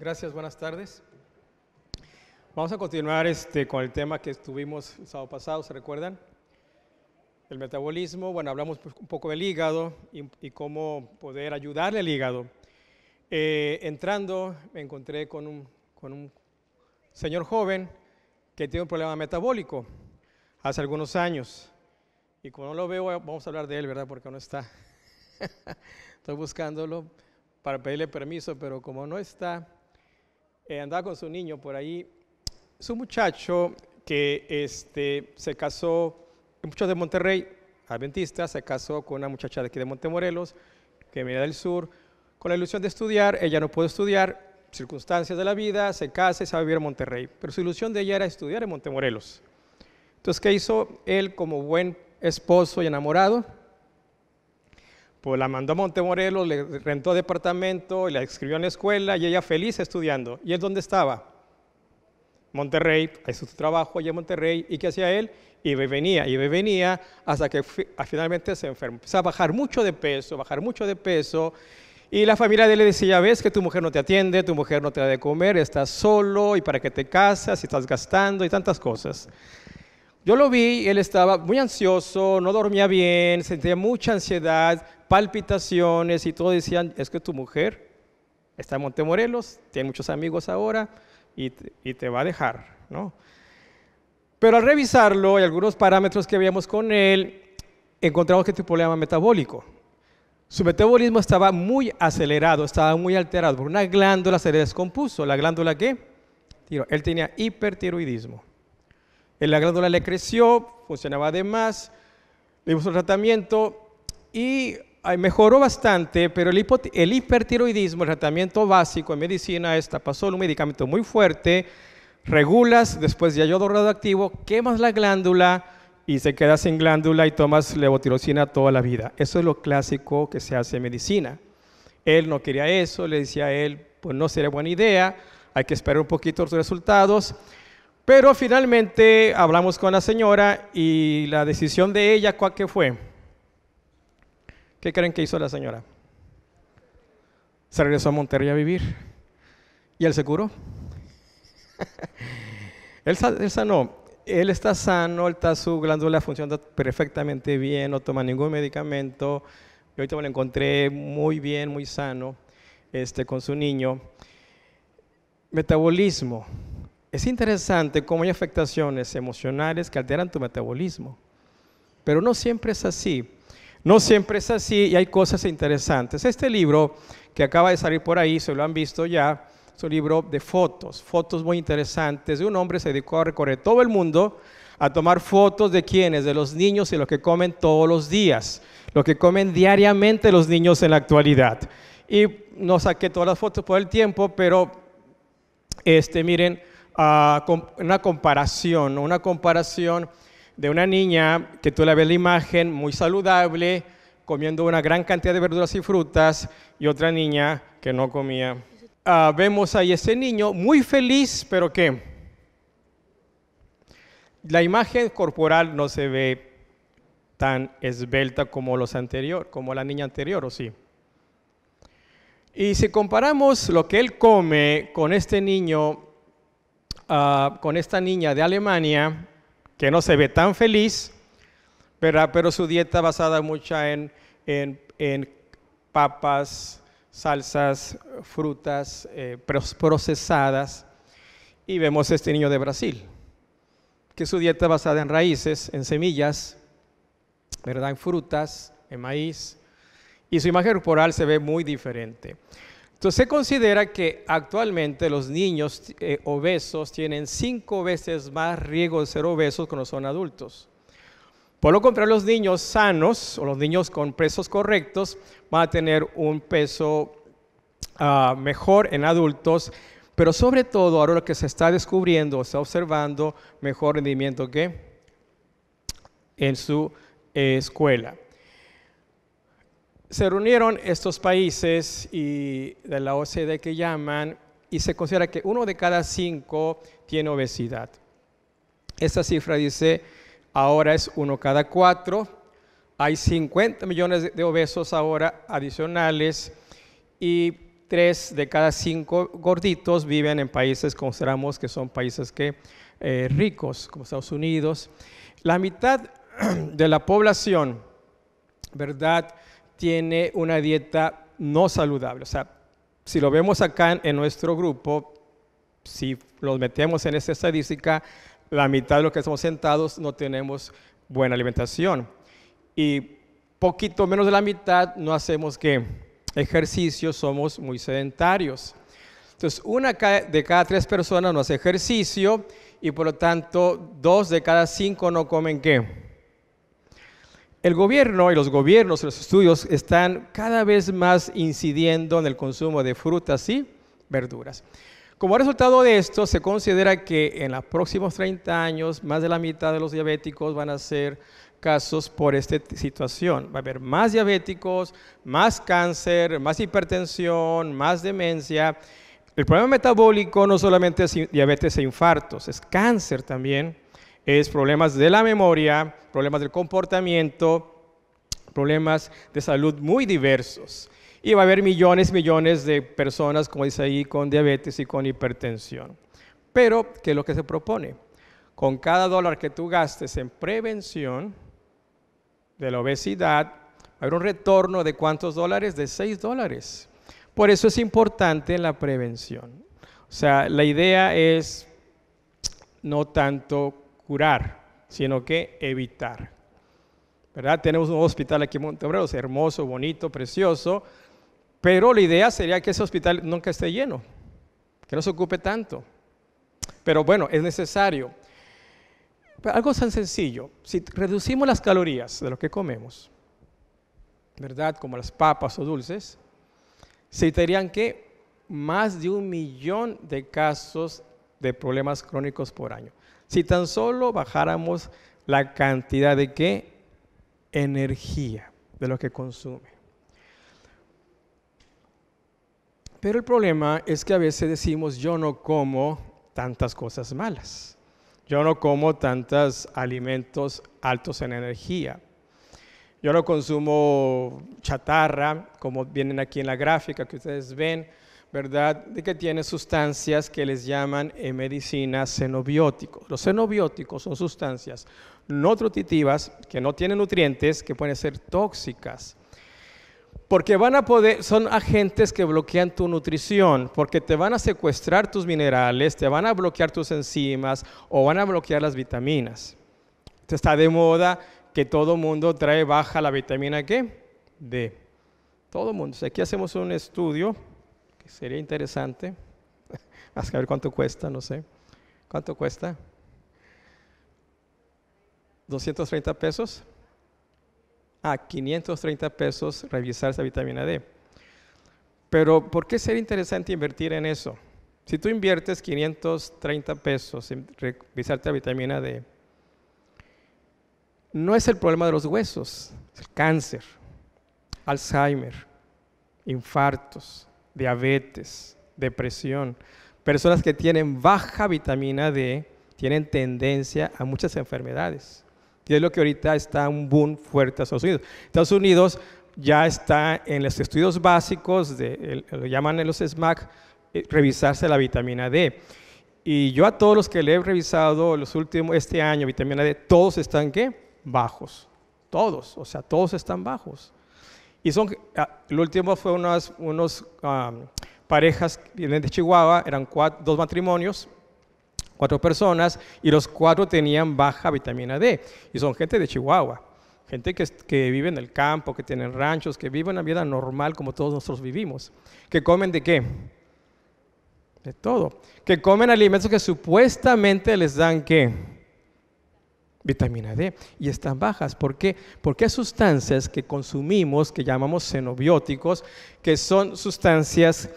Gracias, buenas tardes. Vamos a continuar este, con el tema que estuvimos el sábado pasado, ¿se recuerdan? El metabolismo, bueno, hablamos pues un poco del hígado y, cómo poder ayudarle al hígado. Eh, entrando me encontré con un, con un señor joven que tiene un problema metabólico hace algunos años. Y como no lo veo, vamos a hablar de él, ¿verdad? Porque no está. Estoy buscándolo para pedirle permiso, pero como no está, eh, andaba con su niño por ahí. su muchacho que este, se casó, muchos de Monterrey, adventista, se casó con una muchacha de aquí de Montemorelos, que venía del sur, con la ilusión de estudiar, ella no pudo estudiar, circunstancias de la vida, se casa y se va a vivir en Monterrey, pero su ilusión de ella era estudiar en Montemorelos. Entonces, ¿qué hizo él como buen esposo y enamorado? Pues la mandó a Montemorelos, le rentó departamento, la escribió en la escuela y ella feliz estudiando. ¿Y él dónde estaba? Monterrey, ahí su trabajo allá en Monterrey. ¿Y qué hacía él? Y venía, y venía, hasta que ah, finalmente se enfermó. Empezó a bajar mucho de peso, bajar mucho de peso. Y la familia de él le decía, ves que tu mujer no te atiende, tu mujer no te da de comer, estás solo, y para qué te casas, y estás gastando, y tantas cosas. Yo lo vi, él estaba muy ansioso, no dormía bien, sentía mucha ansiedad, palpitaciones y todo. Decían, es que tu mujer está en Montemorelos, tiene muchos amigos ahora y te, va a dejar, Pero al revisarlo y algunos parámetros que habíamos con él, encontramos que tu problema metabólico. Su metabolismo estaba muy acelerado, estaba muy alterado, Por una glándula se le descompuso. ¿La glándula qué? Él tenía hipertiroidismo. Eh, la glándula le creció, funcionaba además, más, le dimos un tratamiento y mejoró bastante, pero el, hipertiroidismo, el tratamiento básico en medicina es en un medicamento muy fuerte, regulas después de yodo radioactivo, quemas la glándula y se queda sin glándula y tomas levotiroxina toda la vida. Eso es lo clásico que se hace en medicina. Él no quería eso, le decía a él, pues no sería buena idea, hay que esperar un poquito los resultados. Pero finalmente hablamos con la señora y la decisión de ella, ¿cuál que fue? ¿Qué creen que hizo la señora? Se regresó a Monterrey a vivir. ¿Y él se curó? él, él sanó. Él está sano, él está su glándula funciona perfectamente bien, no toma ningún medicamento. Yo ahorita me lo encontré muy bien, muy sano, este, con su niño. Metabolismo es interesante cómo hay afectaciones emocionales que alteran tu metabolismo. Pero no siempre es así. No siempre es así y hay cosas interesantes. Este libro que acaba de salir por ahí, se lo han visto ya, es un libro de fotos, fotos muy interesantes de un hombre que se dedicó a recorrer todo el mundo a tomar fotos de quienes, de los niños y lo que comen todos los días, lo que comen diariamente los niños en la actualidad. Y no saqué todas las fotos por el tiempo, pero este, miren, una comparación, una comparación de una niña que tú la ves la imagen muy saludable, comiendo una gran cantidad de verduras y frutas, y otra niña que no comía. Ah, vemos ahí ese niño muy feliz, pero ¿qué? La imagen corporal no se ve tan esbelta como los anterior, como la niña anterior, ¿o sí? Y si comparamos lo que él come con este niño Ah, con esta niña de Alemania que no se ve tan feliz, ¿verdad? pero su dieta basada mucha en, en, papas, salsas, frutas eh, procesadas. Y vemos este niño de Brasil, que su dieta basada en raíces, en semillas, ¿verdad? en frutas, en maíz, y su imagen corporal se ve muy diferente. Entonces se considera que actualmente los niños eh, obesos tienen cinco veces más riesgo de ser obesos cuando son adultos. Por lo contrario, los niños sanos o los niños con pesos correctos van a tener un peso ah, mejor en adultos, pero sobre todo ahora lo que se está descubriendo se está observando mejor rendimiento que en su eh, escuela se reunieron estos países y de la OCDE que llaman y se considera que uno de cada cinco tiene obesidad. Esta cifra dice, ahora es uno cada cuatro. Hay 50 millones de obesos ahora adicionales y tres de cada cinco gorditos viven en países consideramos que son países que, eh, ricos, como Estados Unidos. La mitad de la población, ¿verdad? tiene una dieta no saludable. O sea, si lo vemos acá en nuestro grupo, si los metemos en esta estadística, la mitad de los que estamos sentados no tenemos buena alimentación. Y poquito menos de la mitad no hacemos que ejercicio, somos muy sedentarios. Entonces, una de cada tres personas no hace ejercicio y por lo tanto, dos de cada cinco no comen qué el gobierno y los gobiernos, los estudios están cada vez más incidiendo en el consumo de frutas y verduras. Como resultado de esto, se considera que en los próximos 30 años, más de la mitad de los diabéticos van a ser casos por esta situación. Va a haber más diabéticos, más cáncer, más hipertensión, más demencia. El problema metabólico no solamente es diabetes e infartos, es cáncer también es problemas de la memoria, problemas del comportamiento, problemas de salud muy diversos. Y va a haber millones, y millones de personas, como dice ahí, con diabetes y con hipertensión. Pero, ¿qué es lo que se propone? Con cada dólar que tú gastes en prevención de la obesidad, habrá un retorno de cuántos dólares? De 6 dólares. Por eso es importante la prevención. O sea, la idea es no tanto curar, sino que evitar. ¿Verdad? Tenemos un hospital aquí en Montebreros, hermoso, bonito, precioso, pero la idea sería que ese hospital nunca esté lleno, que no se ocupe tanto. Pero bueno, es necesario. algo tan sencillo, si reducimos las calorías de lo que comemos, ¿verdad? Como las papas o dulces, se dirían que más de un millón de casos de problemas crónicos por año si tan solo bajáramos la cantidad de qué? Energía, de lo que consume. Pero el problema es que a veces decimos, yo no como tantas cosas malas. Yo no como tantos alimentos altos en energía. Yo no consumo chatarra, como vienen aquí en la gráfica que ustedes ven. ¿verdad?, de que tiene sustancias que les llaman en medicina xenobióticos. Los xenobióticos son sustancias no nutritivas, que no tienen nutrientes, que pueden ser tóxicas. Porque van a poder, son agentes que bloquean tu nutrición, porque te van a secuestrar tus minerales, te van a bloquear tus enzimas o van a bloquear las vitaminas. está de moda que todo mundo trae baja la vitamina ¿qué? D. Todo mundo. Aquí hacemos un estudio sería interesante. vas a ver cuánto cuesta, no sé. ¿Cuánto cuesta? 230 pesos. A ah, 530 pesos revisar esa vitamina D. Pero ¿por qué sería interesante invertir en eso? Si tú inviertes 530 pesos en revisarte la vitamina D, no es el problema de los huesos, es el cáncer, Alzheimer, infartos, diabetes, depresión. Personas que tienen baja vitamina D tienen tendencia a muchas enfermedades. Y es lo que ahorita está un boom fuerte en Estados Unidos. Estados Unidos ya está en los estudios básicos, de, lo llaman en los SMAC, eh, revisarse la vitamina D. Y yo a todos los que le he revisado los últimos, este año, vitamina D, todos están qué? Bajos. Todos, o sea, todos están bajos. Y son, ah, el último fue unas unos, parejas vienen de Chihuahua, eran dos matrimonios, cuatro personas, y los cuatro tenían baja vitamina D. Y son gente de Chihuahua, gente que, que vive en el campo, que tienen ranchos, que viven una vida normal como todos nosotros vivimos. ¿Que comen de qué? De todo. Que comen alimentos que supuestamente les dan qué? vitamina D y están bajas. ¿Por qué? Porque hay sustancias que consumimos, que llamamos xenobióticos, que son sustancias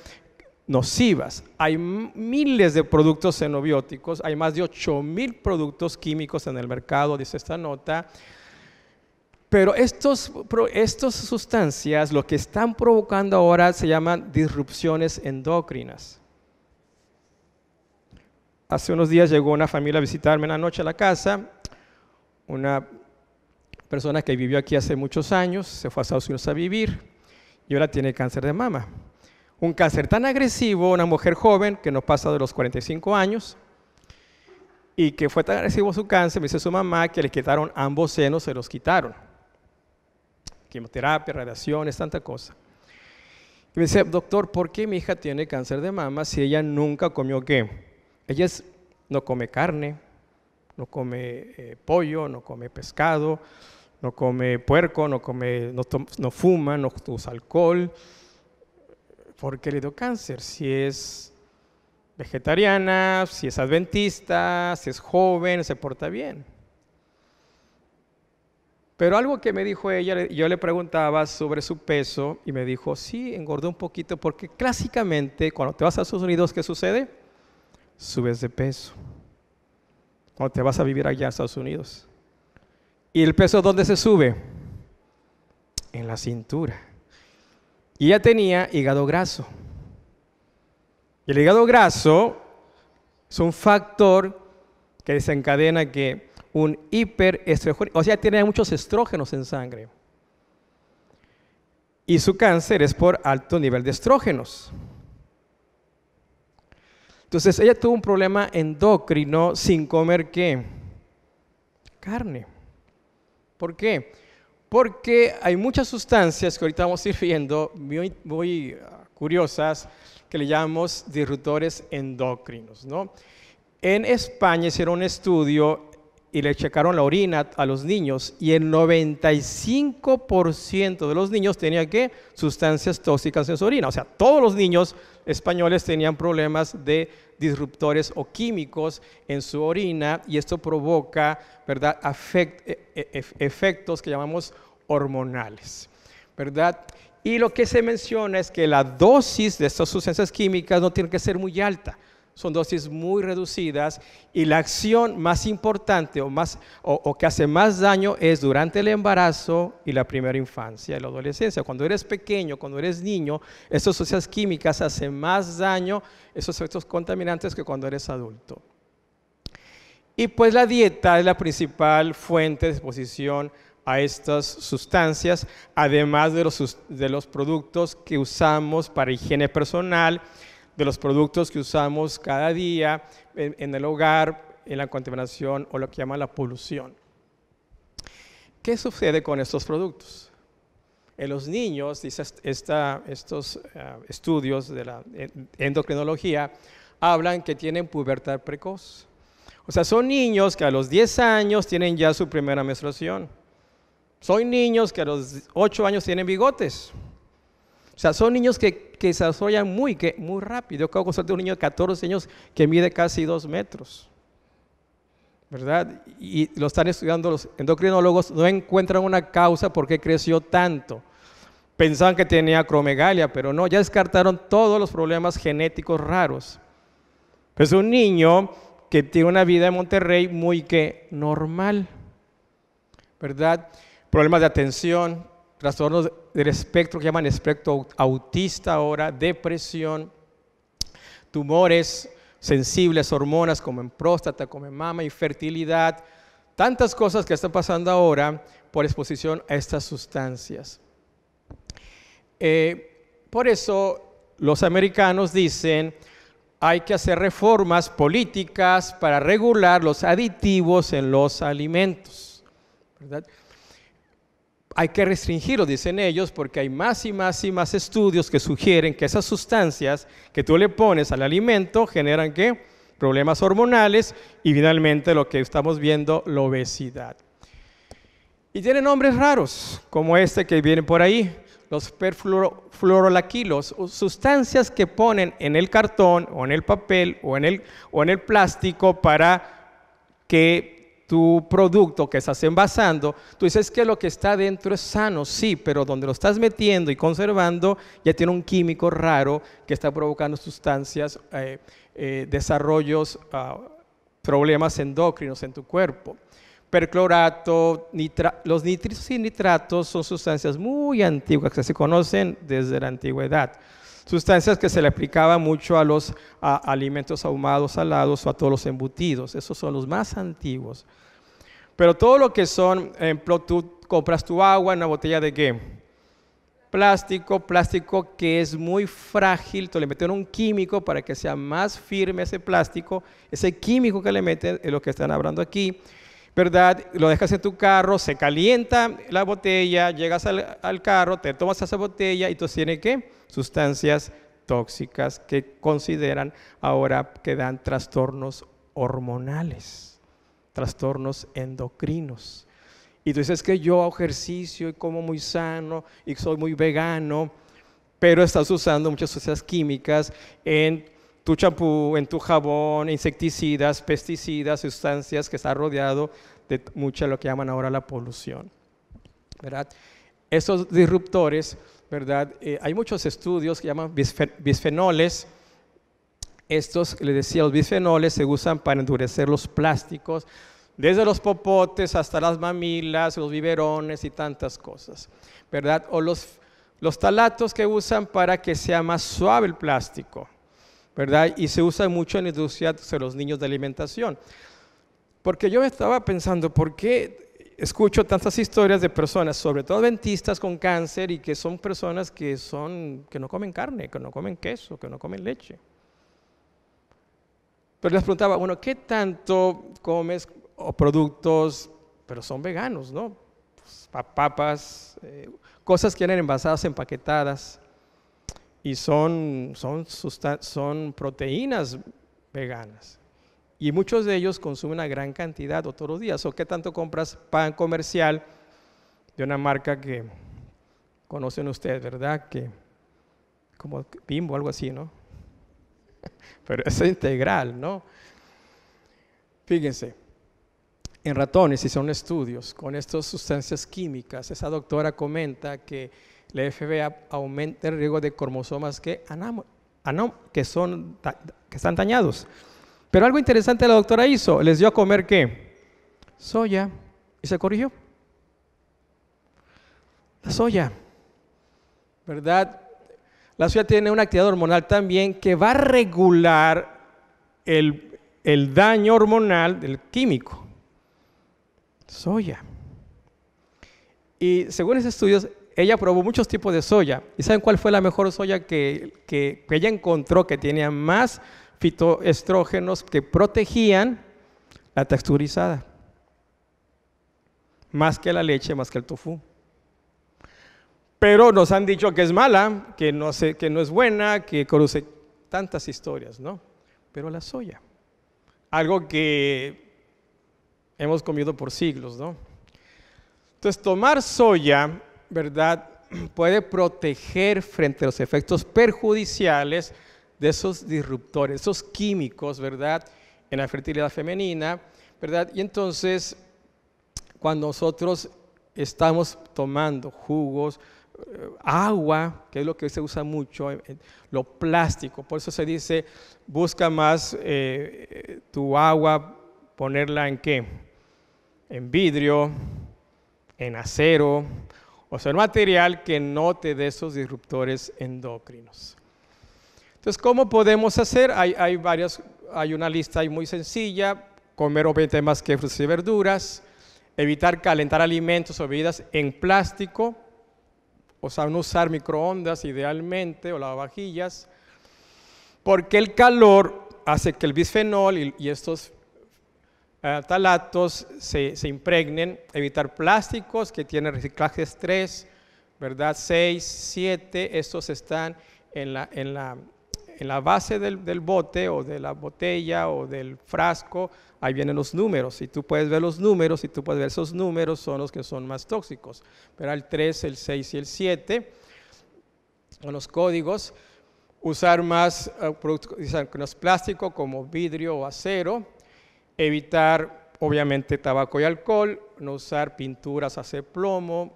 nocivas. Hay miles de productos xenobióticos, hay más de mil productos químicos en el mercado, dice esta nota. Pero estas sustancias lo que están provocando ahora se llaman disrupciones endocrinas. Hace unos días llegó una familia a visitarme en la noche a la casa una persona que vivió aquí hace muchos años, se fue a Estados Unidos a vivir y ahora tiene cáncer de mama. Un cáncer tan agresivo, una mujer joven que no pasa de los 45 años y que fue tan agresivo su cáncer, me dice su mamá que le quitaron ambos senos, se los quitaron. Quimioterapia, radiaciones, tanta cosa. Y me dice, doctor, ¿por qué mi hija tiene cáncer de mama si ella nunca comió qué? Ella no come carne, no come eh, pollo, no come pescado, no come puerco, no, come, no, fuma, no usa alcohol, qué le dio cáncer. Si es vegetariana, si es adventista, si es joven, se porta bien. Pero algo que me dijo ella, yo le preguntaba sobre su peso y me dijo, sí, engordó un poquito porque clásicamente cuando te vas a Estados Unidos, ¿qué sucede? Subes de peso. ¿O te vas a vivir allá a Estados Unidos. ¿Y el peso dónde se sube? En la cintura. Y ella tenía hígado graso. Y el hígado graso es un factor que desencadena que un hiperestrógeno, o sea, tiene muchos estrógenos en sangre. Y su cáncer es por alto nivel de estrógenos. Entonces ella tuvo un problema endocrino sin comer qué? Carne. ¿Por qué? Porque hay muchas sustancias que ahorita vamos a ir viendo, muy, ah, curiosas, que le llamamos disruptores endocrinos. ¿no? En España hicieron un estudio y le checaron la orina a los niños y el 95% de los niños tenía que sustancias tóxicas en su orina. O sea, todos los niños españoles tenían problemas de disruptores o químicos en su orina y esto provoca ¿verdad? E, e, e, efectos que llamamos hormonales. ¿verdad? Y lo que se menciona es que la dosis de estas sustancias químicas no tiene que ser muy alta. Son dosis muy reducidas y la acción más importante o, más, o, que hace más daño es durante el embarazo y la primera infancia y la adolescencia. Cuando eres pequeño, cuando eres niño, esas sustancias químicas hacen más daño, esos efectos contaminantes, que cuando eres adulto. Y pues la dieta es la principal fuente de exposición a estas sustancias, además de los, de los, productos que usamos para higiene personal de los productos que usamos cada día en, el hogar, en la contaminación o lo que llaman la polución. ¿Qué sucede con estos productos? En los niños, dice estos eh, estudios de la endocrinología, hablan que tienen pubertad precoz. O sea, son niños que a los 10 años tienen ya su primera menstruación. Son niños que a los 8 años tienen bigotes. O sea, son niños que que se desarrollan muy, que, muy rápido. Yo acabo de un niño de 14 años que mide casi 2 metros. ¿Verdad? Y lo están estudiando los endocrinólogos, no encuentran una causa por qué creció tanto. Pensaban que tenía acromegalia, pero no, ya descartaron todos los problemas genéticos raros. Es pues un niño que tiene una vida en Monterrey muy que normal, ¿verdad? Problemas de atención, trastornos del espectro que llaman espectro autista ahora, depresión, tumores sensibles, hormonas como en próstata, como en mama, y fertilidad. tantas cosas que están pasando ahora por exposición a estas sustancias. Eh, por eso los americanos dicen, hay que hacer reformas políticas para regular los aditivos en los alimentos. ¿verdad? hay que restringirlo, dicen ellos, porque hay más y más y más estudios que sugieren que esas sustancias que tú le pones al alimento generan qué? Problemas hormonales y finalmente lo que estamos viendo, la obesidad. Y tienen nombres raros, como este que viene por ahí, los perfluorolaquilos, sustancias que ponen en el cartón o en el papel o en el, o en el plástico para que tu producto que estás envasando, tú dices que lo que está dentro es sano, sí, pero donde lo estás metiendo y conservando ya tiene un químico raro que está provocando sustancias, eh, eh, desarrollos, ah, problemas endocrinos en tu cuerpo. Perclorato, los nitritos y nitratos son sustancias muy antiguas que se conocen desde la antigüedad. Sustancias que se le aplicaba mucho a los alimentos ahumados, salados o a todos los embutidos. Esos son los más antiguos. Pero todo lo que son, ejemplo, tú compras tu agua en una botella de qué? Plástico, plástico que es muy frágil, tú le meten un químico para que sea más firme ese plástico, ese químico que le meten es lo que están hablando aquí, ¿verdad? Lo dejas en tu carro, se calienta la botella, llegas al, al carro, te tomas esa botella y tú tienes que sustancias tóxicas que consideran ahora que dan trastornos hormonales, trastornos endocrinos. Y tú dices que yo hago ejercicio y como muy sano y soy muy vegano, pero estás usando muchas sustancias químicas en tu champú, en tu jabón, insecticidas, pesticidas, sustancias que están rodeado de mucha lo que llaman ahora la polución. ¿Verdad? Estos disruptores ¿verdad? Eh, hay muchos estudios que llaman bisfenoles. Estos, les decía, los bisfenoles se usan para endurecer los plásticos, desde los popotes hasta las mamilas, los biberones y tantas cosas, ¿verdad? O los, los talatos que usan para que sea más suave el plástico, ¿verdad? Y se usa mucho en la industria pues, de los niños de alimentación. Porque yo estaba pensando, ¿por qué escucho tantas historias de personas, sobre todo dentistas con cáncer y que son personas que son que no comen carne, que no comen queso, que no comen leche. Pero les preguntaba, bueno, ¿qué tanto comes o productos, pero son veganos, no? Pues, papas, eh, cosas que eran envasadas, empaquetadas y son, son, son proteínas veganas y muchos de ellos consumen una gran cantidad o todos los días. ¿O qué tanto compras pan comercial de una marca que conocen ustedes, verdad? Que como Bimbo, algo así, ¿no? Pero es integral, ¿no? Fíjense, en ratones son estudios con estas sustancias químicas. Esa doctora comenta que la FBA aumenta el riesgo de cromosomas que, son, que están dañados. Pero algo interesante la doctora hizo, les dio a comer qué? Soya y se corrigió. La soya, ¿verdad? La soya tiene una actividad hormonal también que va a regular el, daño hormonal del químico. Soya. Y según esos estudios, ella probó muchos tipos de soya. ¿Y saben cuál fue la mejor soya que ella encontró que tenía más fitoestrógenos que protegían la texturizada. Más que la leche, más que el tofu. Pero nos han dicho que es mala, que no, es buena, que conoce tantas historias, ¿no? Pero la soya, algo que hemos comido por siglos, ¿no? Entonces, tomar soya, ¿verdad? Puede proteger frente a los efectos perjudiciales de esos disruptores, esos químicos, ¿verdad? En la fertilidad femenina, ¿verdad? Y entonces, cuando nosotros estamos tomando jugos, eh, agua, que es lo que se usa mucho, eh, eh, lo plástico, por eso se dice, busca más tu agua, ponerla en qué? En vidrio, en acero, o sea, el material que no te dé esos disruptores endocrinos. Entonces, ¿cómo podemos hacer? Hay, hay una lista muy sencilla, comer obviamente más que frutas y verduras, evitar calentar alimentos o bebidas en plástico, o sea, no usar microondas idealmente o lavavajillas, porque el calor hace que el bisfenol y, estos eh, talatos se, impregnen, evitar plásticos que tienen reciclajes 3, ¿verdad? 6, 7, estos están en la, en la en la base del, bote o de la botella o del frasco, ahí vienen los números. Si tú puedes ver los números y tú puedes ver esos números son los que son más tóxicos. Pero el 3, el 6 y el 7, son los códigos, usar más eh, productos que no es plástico como vidrio o acero, evitar obviamente tabaco y alcohol, no usar pinturas, hacer plomo.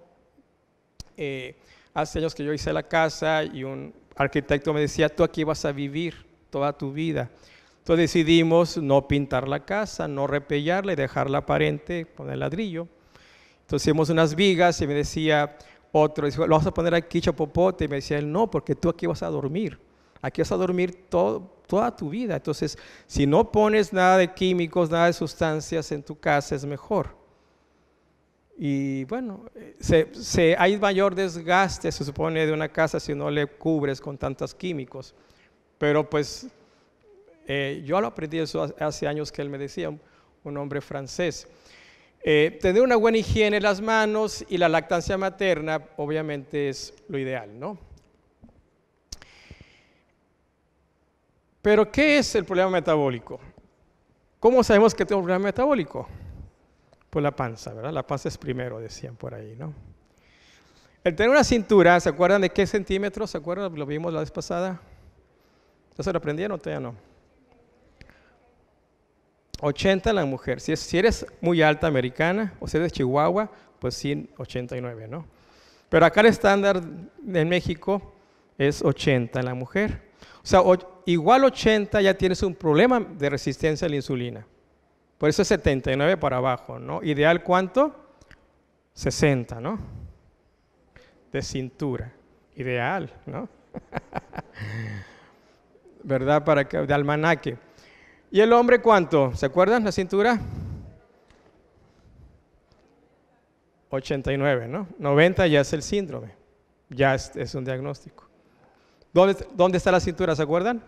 Eh, hace años que yo hice la casa y un arquitecto me decía, tú aquí vas a vivir toda tu vida. Entonces decidimos no pintar la casa, no repellarla y dejarla aparente, con el ladrillo. Entonces hicimos unas vigas y me decía otro, lo vas a poner aquí chapopote. Y me decía él, no, porque tú aquí vas a dormir. Aquí vas a dormir toda tu vida. Entonces, si no pones nada de químicos, nada de sustancias en tu casa, es mejor. Y bueno, se, hay mayor desgaste, se supone, de una casa si no le cubres con tantos químicos. Pero pues eh, yo lo aprendí eso hace años que él me decía, un hombre francés. Eh, tener una buena higiene en las manos y la lactancia materna obviamente es lo ideal, ¿no? Pero ¿qué es el problema metabólico? ¿Cómo sabemos que tengo un problema metabólico? Pues la panza, ¿verdad? La panza es primero, decían por ahí, ¿no? El tener una cintura, ¿se acuerdan de qué centímetros? ¿Se acuerdan? Lo vimos la vez pasada. ¿Ya se lo aprendieron? Todavía no. 80 la mujer. Si, si eres muy alta americana o si eres Chihuahua, pues 89, ¿no? Pero acá el estándar en México es 80 en la mujer. O sea, igual 80 ya tienes un problema de resistencia a la insulina. Por eso es 79 para abajo, ¿no? Ideal cuánto? 60, ¿no? De cintura. Ideal, ¿no? ¿Verdad? Para que, de almanaque. ¿Y el hombre cuánto? ¿Se acuerdan la cintura? 89, ¿no? 90 ya es el síndrome. Ya es, un diagnóstico. ¿Dónde está la cintura? ¿Se acuerdan?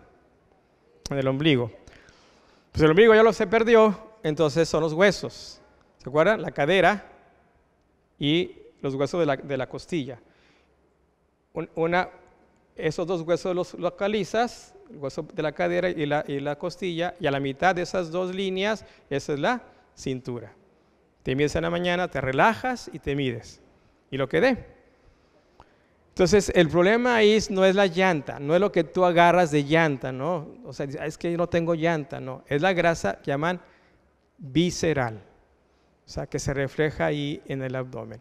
En el ombligo. Pues el ombligo ya lo se perdió, entonces son los huesos. ¿Se acuerdan? La cadera y los huesos de la, costilla. Una, esos dos huesos los localizas, el hueso de la cadera y la, y la costilla, y a la mitad de esas dos líneas, esa es la cintura. Te mides en la mañana, te relajas y te mides. Y lo que dé. Entonces, el problema ahí no es la llanta, no es lo que tú agarras de llanta, ¿no? O sea, ah, es que yo no tengo llanta, no. Es la grasa que llaman visceral, o sea, que se refleja ahí en el abdomen.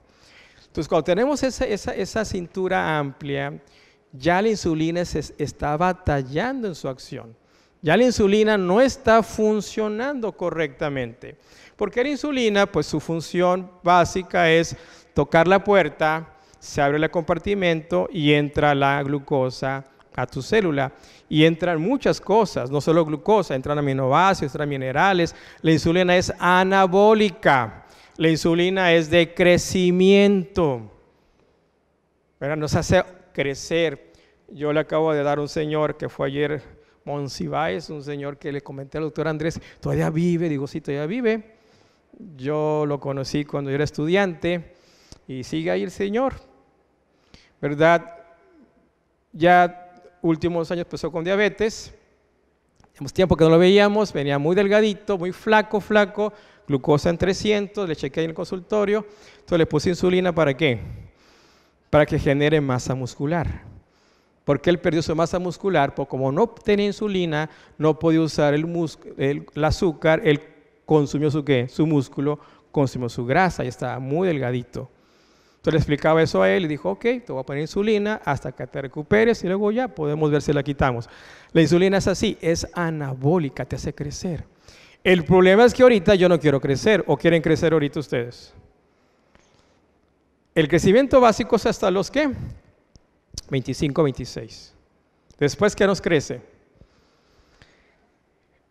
Entonces, cuando tenemos esa, cintura amplia, ya la insulina se está batallando en su acción. Ya la insulina no está funcionando correctamente. Porque la insulina, pues su función básica es tocar la puerta, se abre el compartimento y entra la glucosa a tu célula y entran muchas cosas, no solo glucosa, entran aminoácidos, entran minerales. La insulina es anabólica, la insulina es de crecimiento. pero Nos hace crecer. Yo le acabo de dar un señor que fue ayer, Monsiváis, un señor que le comenté al doctor Andrés, todavía vive, digo, sí, todavía vive. Yo lo conocí cuando yo era estudiante y sigue ahí el señor. ¿Verdad? Ya últimos años empezó con diabetes. hemos tiempo que no lo veíamos, venía muy delgadito, muy flaco, flaco, glucosa en 300, le chequeé en el consultorio. Entonces le puse insulina para qué? Para que genere masa muscular. Porque él perdió su masa muscular, porque como no tenía insulina, no podía usar el, el azúcar, él consumió su qué? Su músculo, consumió su grasa y estaba muy delgadito. Entonces le explicaba eso a él y dijo, ok, te voy a poner insulina hasta que te recuperes y luego ya podemos ver si la quitamos. La insulina es así, es anabólica, te hace crecer. El problema es que ahorita yo no quiero crecer o quieren crecer ahorita ustedes. El crecimiento básico es hasta los que 25, 26. Después que nos crece.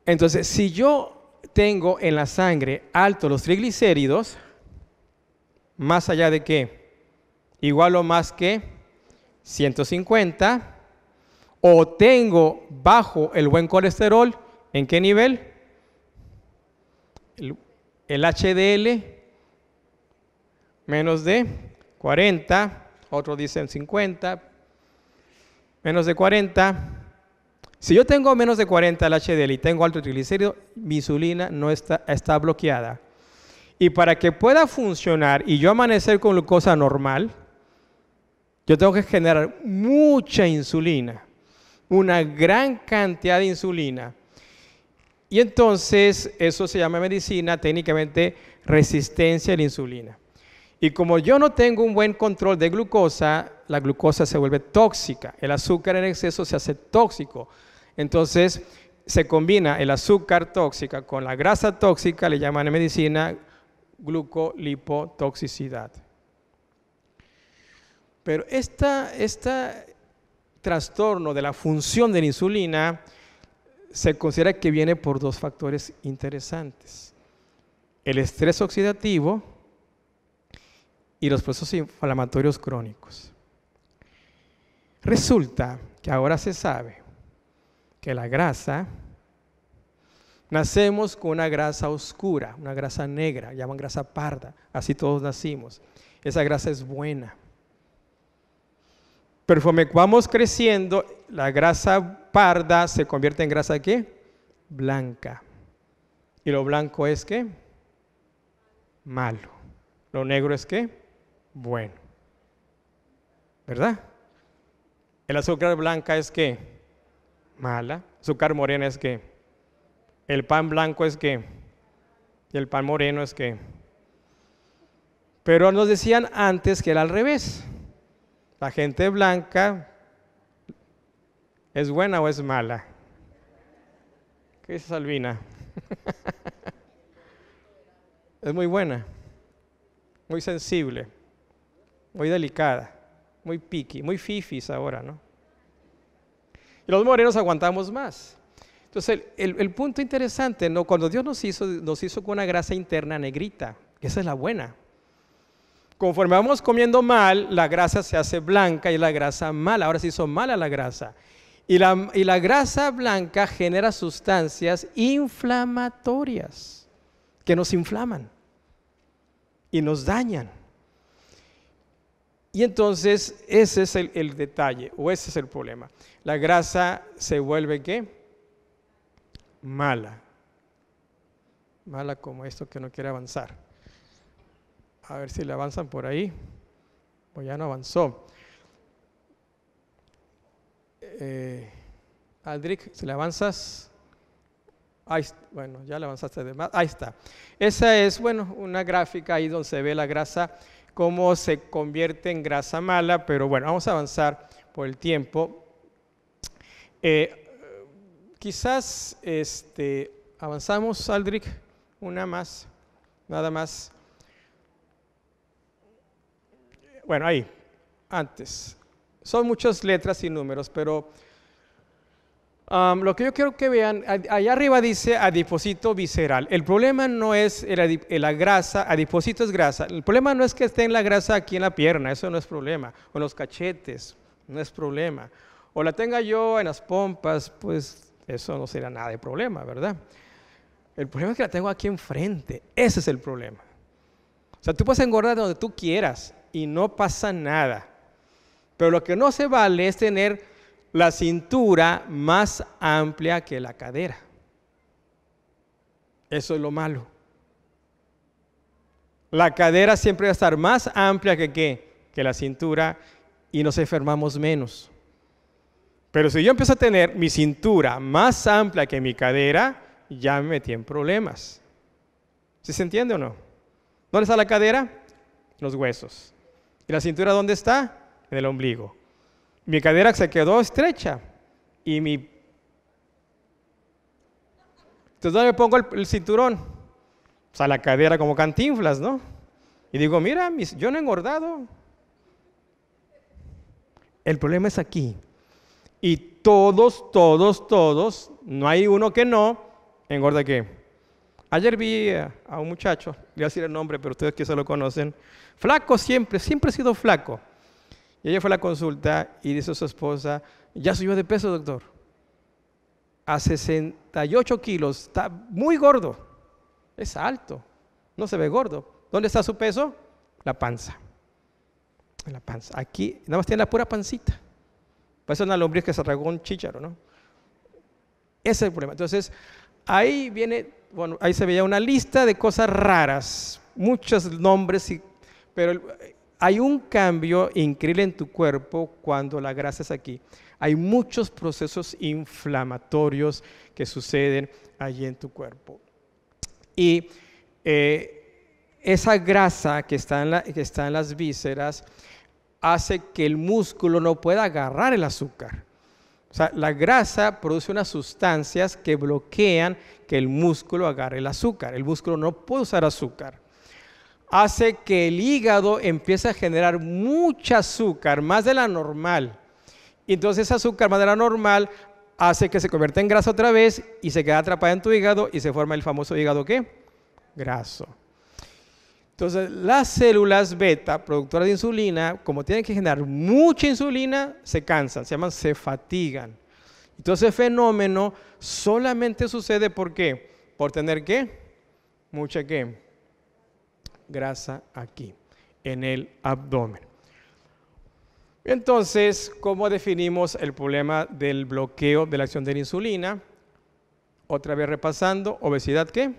Entonces, si yo tengo en la sangre alto los triglicéridos, más allá de qué? igual o más que 150 o tengo bajo el buen colesterol, ¿en qué nivel? El, HDL menos de 40, otros dicen 50, menos de 40. Si yo tengo menos de 40 el HDL y tengo alto triglicérido, mi insulina no está, está bloqueada. Y para que pueda funcionar y yo amanecer con glucosa normal, yo tengo que generar mucha insulina, una gran cantidad de insulina. Y entonces eso se llama medicina, técnicamente resistencia a la insulina. Y como yo no tengo un buen control de glucosa, la glucosa se vuelve tóxica, el azúcar en exceso se hace tóxico. Entonces se combina el azúcar tóxica con la grasa tóxica, le llaman en medicina glucolipotoxicidad. Pero este trastorno de la función de la insulina se considera que viene por dos factores interesantes. El estrés oxidativo y los procesos inflamatorios crónicos. Resulta que ahora se sabe que la grasa, nacemos con una grasa oscura, una grasa negra, llaman grasa parda, así todos nacimos. Esa grasa es buena pero vamos creciendo, la grasa parda se convierte en grasa ¿qué? Blanca. ¿Y lo blanco es qué? Malo. ¿Lo negro es qué? Bueno. ¿Verdad? El azúcar blanca es qué? Mala. Azúcar morena es qué? El pan blanco es qué? Y el pan moreno es qué? Pero nos decían antes que era al revés. ¿La gente blanca es buena o es mala? ¿Qué dice Salvina? es muy buena, muy sensible, muy delicada, muy piqui, muy fifis ahora, ¿no? Y los morenos aguantamos más. Entonces, el, punto interesante, ¿no? cuando Dios nos hizo, nos hizo con una grasa interna negrita, que esa es la buena. Conforme vamos comiendo mal, la grasa se hace blanca y la grasa mala. Ahora se hizo mala la grasa. Y la, grasa blanca genera sustancias inflamatorias que nos inflaman y nos dañan. Y entonces ese es el, el, detalle o ese es el problema. La grasa se vuelve qué? Mala. Mala como esto que no quiere avanzar. A ver si le avanzan por ahí. Pues ya no avanzó. Eh, Aldrich, si le avanzas. bueno, ya le avanzaste de más. Ahí está. Esa es, bueno, una gráfica ahí donde se ve la grasa, cómo se convierte en grasa mala, pero bueno, vamos a avanzar por el tiempo. Eh, quizás este, avanzamos, Aldrich, una más, nada más. Bueno, ahí, antes. Son muchas letras y números, pero um, lo que yo quiero que vean, allá arriba dice adipocito visceral. El problema no es la grasa, adipocito es grasa. El problema no es que esté en la grasa aquí en la pierna, eso no es problema. O en los cachetes, no es problema. O la tenga yo en las pompas, pues eso no será nada de problema, ¿verdad? El problema es que la tengo aquí enfrente. Ese es el problema. O sea, tú puedes engordar donde tú quieras y no pasa nada. Pero lo que no se vale es tener la cintura más amplia que la cadera. Eso es lo malo. La cadera siempre va a estar más amplia que que la cintura y nos enfermamos menos. Pero si yo empiezo a tener mi cintura más amplia que mi cadera, ya me metí en problemas. ¿Sí se entiende o no? ¿Dónde está la cadera? Los huesos. ¿Y la cintura dónde está? En el ombligo. Mi cadera se quedó estrecha y mi... Entonces, ¿dónde me pongo el, cinturón? O pues, sea, la cadera como cantinflas, ¿no? Y digo, mira, yo no he engordado. El problema es aquí. Y todos, todos, todos, no hay uno que no, engorda qué? Ayer vi a un muchacho, voy a decir el nombre, pero ustedes que lo conocen, flaco siempre, siempre ha sido flaco. Y ella fue a la consulta y dice a su esposa, ya subió de peso, doctor. A 68 kilos, está muy gordo, es alto, no se ve gordo. ¿Dónde está su peso? La panza. La panza. Aquí, nada más tiene la pura pancita. Parece una lombriz que se tragó un chícharo, ¿no? Ese es el problema. Entonces, ahí viene bueno, ahí se veía una lista de cosas raras, muchos nombres, pero hay un cambio increíble en tu cuerpo cuando la grasa es aquí. Hay muchos procesos inflamatorios que suceden allí en tu cuerpo. Y eh, esa grasa que está, que está en las vísceras hace que el músculo no pueda agarrar el azúcar. O sea, la grasa produce unas sustancias que bloquean que el músculo agarre el azúcar. El músculo no puede usar azúcar. Hace que el hígado empiece a generar mucha azúcar, más de la normal. entonces ese azúcar más de la normal hace que se convierta en grasa otra vez y se queda atrapada en tu hígado y se forma el famoso hígado qué? Graso. Entonces, las células beta, productoras de insulina, como tienen que generar mucha insulina, se cansan, se llaman, se fatigan. Entonces, el fenómeno solamente sucede por qué? Por tener qué? Mucha qué? Grasa aquí, en el abdomen. Entonces, ¿cómo definimos el problema del bloqueo de la acción de la insulina? Otra vez repasando, obesidad qué?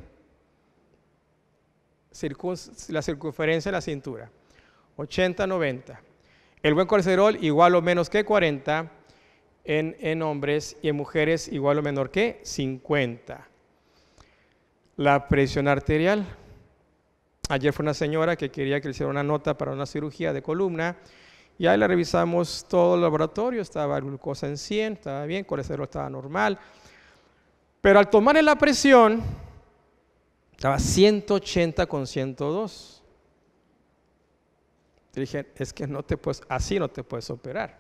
la circunferencia de la cintura. 80, 90. El buen colesterol igual o menos que 40 en, hombres y en mujeres igual o menor que 50. La presión arterial. Ayer fue una señora que quería que le hiciera una nota para una cirugía de columna y ahí la revisamos todo el laboratorio, estaba glucosa en 100, estaba bien, colesterol estaba normal. Pero al tomarle la presión, estaba 180 con 102. Le dije, es que no te puedes, así no te puedes operar.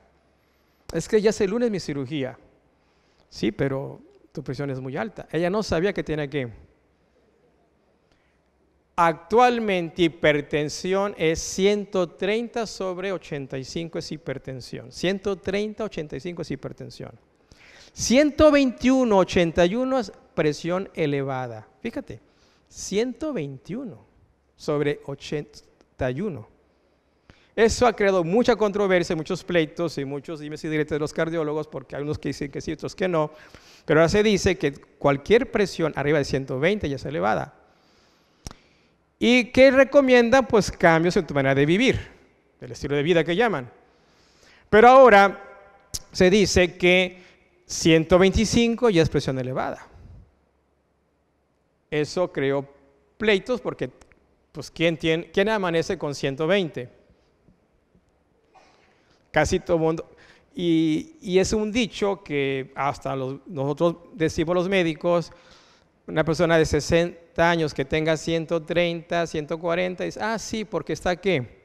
Es que ya es el lunes mi cirugía. Sí, pero tu presión es muy alta. Ella no sabía que tiene que. Actualmente hipertensión es 130 sobre 85 es hipertensión. 130, 85 es hipertensión. 121, 81 es presión elevada. Fíjate. 121 sobre 81. Eso ha creado mucha controversia, muchos pleitos y muchos dimes y diretes de los cardiólogos, porque hay unos que dicen que sí, otros que no. Pero ahora se dice que cualquier presión arriba de 120 ya es elevada. ¿Y qué recomienda, Pues cambios en tu manera de vivir, el estilo de vida que llaman. Pero ahora se dice que 125 ya es presión elevada. Eso creó pleitos porque, pues, ¿quién, tiene, quién amanece con 120? Casi todo mundo. Y, es un dicho que hasta nosotros decimos los médicos, una persona de 60 años que tenga 130, 140, dice, ah, sí, porque está qué.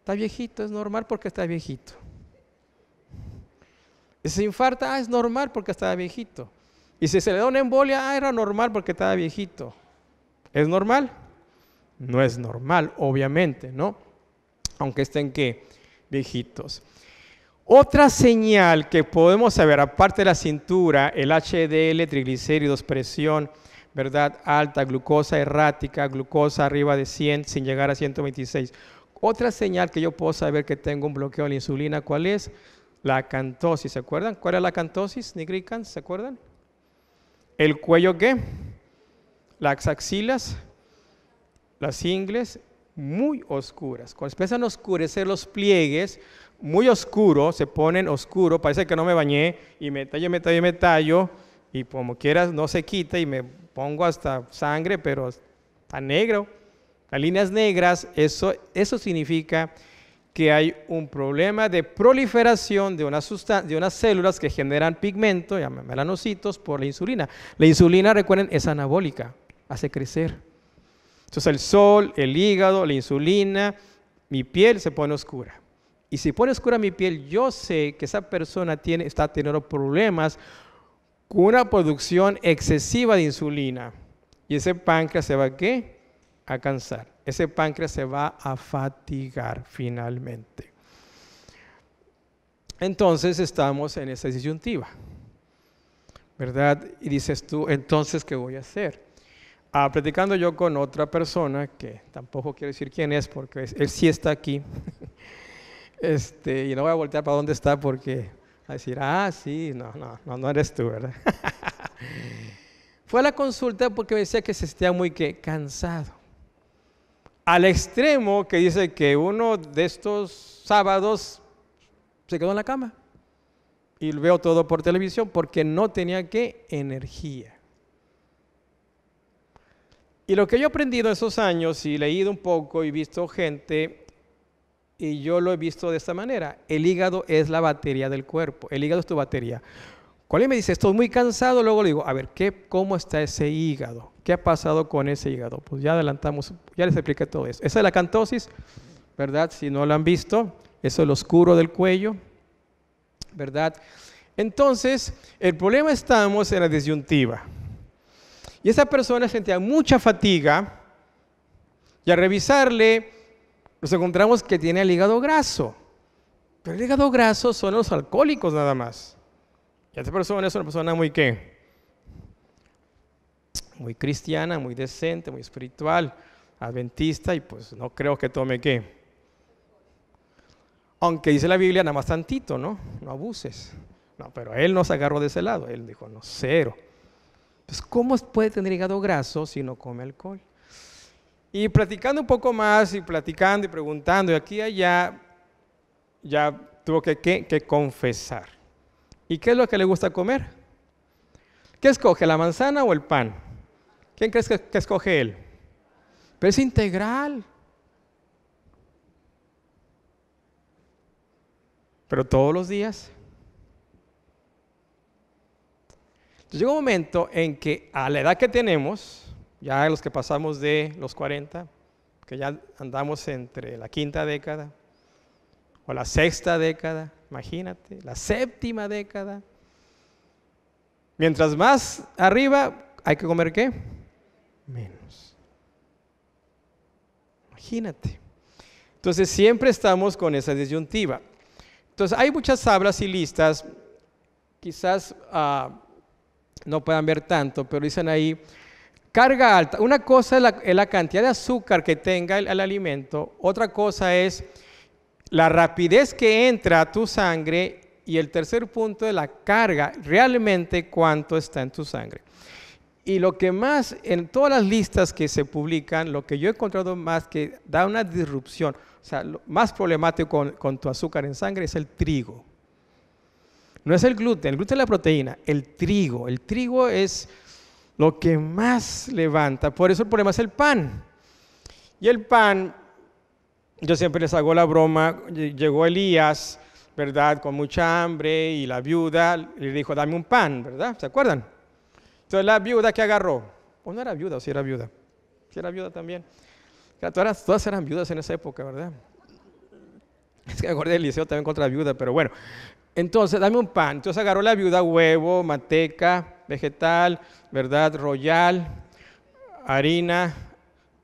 Está viejito, es normal porque está viejito. Se infarta, ah, es normal porque está viejito. Y si se le da una embolia, ah, era normal porque estaba viejito. ¿Es normal? No es normal, obviamente, ¿no? Aunque estén ¿qué? viejitos. Otra señal que podemos saber, aparte de la cintura, el HDL, triglicéridos, presión, ¿verdad? Alta, glucosa errática, glucosa arriba de 100 sin llegar a 126. Otra señal que yo puedo saber que tengo un bloqueo de la insulina, ¿cuál es? La cantosis. ¿se acuerdan? ¿Cuál es la cantosis, nigricans? ¿Se acuerdan? el cuello qué, las axilas, las ingles muy oscuras. Cuando empiezan a oscurecer los pliegues, muy oscuro, se ponen oscuro, parece que no me bañé y me tallo, me tallo, me tallo y como quieras no se quita y me pongo hasta sangre, pero está negro. Las líneas negras, eso, eso significa que hay un problema de proliferación de, unas células que generan pigmento, melanocitos, por la insulina. La insulina, recuerden, es anabólica, hace crecer. Entonces el sol, el hígado, la insulina, mi piel se pone oscura. Y si pone oscura mi piel, yo sé que esa persona tiene, está teniendo problemas con una producción excesiva de insulina. Y ese páncreas se va ¿qué? a cansar ese páncreas se va a fatigar finalmente. Entonces estamos en esa disyuntiva, ¿verdad? Y dices tú, entonces, ¿qué voy a hacer? Ah, platicando yo con otra persona, que tampoco quiero decir quién es, porque él sí está aquí, este, y no voy a voltear para dónde está porque a decir, ah, sí, no, no, no, eres tú, ¿verdad? Fue a la consulta porque me decía que se esté muy que cansado. Al extremo que dice que uno de estos sábados se quedó en la cama y veo todo por televisión porque no tenía que energía. Y lo que yo he aprendido esos años y leído un poco y visto gente, y yo lo he visto de esta manera, el hígado es la batería del cuerpo, el hígado es tu batería. Cuando me dice, estoy muy cansado, luego le digo, a ver, ¿qué, ¿cómo está ese hígado? ¿Qué ha pasado con ese hígado? Pues ya adelantamos, ya les expliqué todo eso. Esa es la cantosis, ¿verdad? Si no lo han visto, eso es lo oscuro del cuello, ¿verdad? Entonces, el problema estamos en la disyuntiva. Y esa persona sentía mucha fatiga y al revisarle nos encontramos que tiene el hígado graso. Pero el hígado graso son los alcohólicos nada más. Y esta persona es una persona muy qué? muy cristiana, muy decente, muy espiritual, adventista, y pues no creo que tome qué. Aunque dice la Biblia, nada más tantito, ¿no? No abuses. No, pero él no se agarró de ese lado. Él dijo, no, cero. Pues, ¿cómo puede tener hígado graso si no come alcohol? Y platicando un poco más, y platicando y preguntando, y aquí y allá, ya tuvo que, que confesar. ¿Y qué es lo que le gusta comer? ¿Qué escoge, la manzana o el pan? ¿Quién crees que, escoge él? Pero es integral. Pero todos los días. Entonces, llega un momento en que a la edad que tenemos, ya los que pasamos de los 40, que ya andamos entre la quinta década o la sexta década, imagínate, la séptima década. Mientras más arriba, hay que comer qué? menos. Imagínate. Entonces siempre estamos con esa disyuntiva. Entonces hay muchas tablas y listas, quizás ah, no puedan ver tanto, pero dicen ahí, carga alta. Una cosa es la, cantidad de azúcar que tenga el, el, alimento, otra cosa es la rapidez que entra a tu sangre y el tercer punto es la carga, realmente cuánto está en tu sangre. Y lo que más, en todas las listas que se publican, lo que yo he encontrado más que da una disrupción, o sea, lo más problemático con, tu azúcar en sangre es el trigo. No es el gluten, el gluten es la proteína, el trigo. El trigo es lo que más levanta. Por eso el problema es el pan. Y el pan, yo siempre les hago la broma, llegó Elías, ¿verdad? Con mucha hambre y la viuda le dijo, dame un pan, ¿verdad? ¿Se acuerdan? Entonces la viuda que agarró, o no era viuda, o si era viuda, si era viuda también. Todas, todas eran viudas en esa época, ¿verdad? Es que me acordé del liceo también contra la viuda, pero bueno. Entonces, dame un pan. Entonces agarró la viuda huevo, mateca, vegetal, ¿verdad? Royal, harina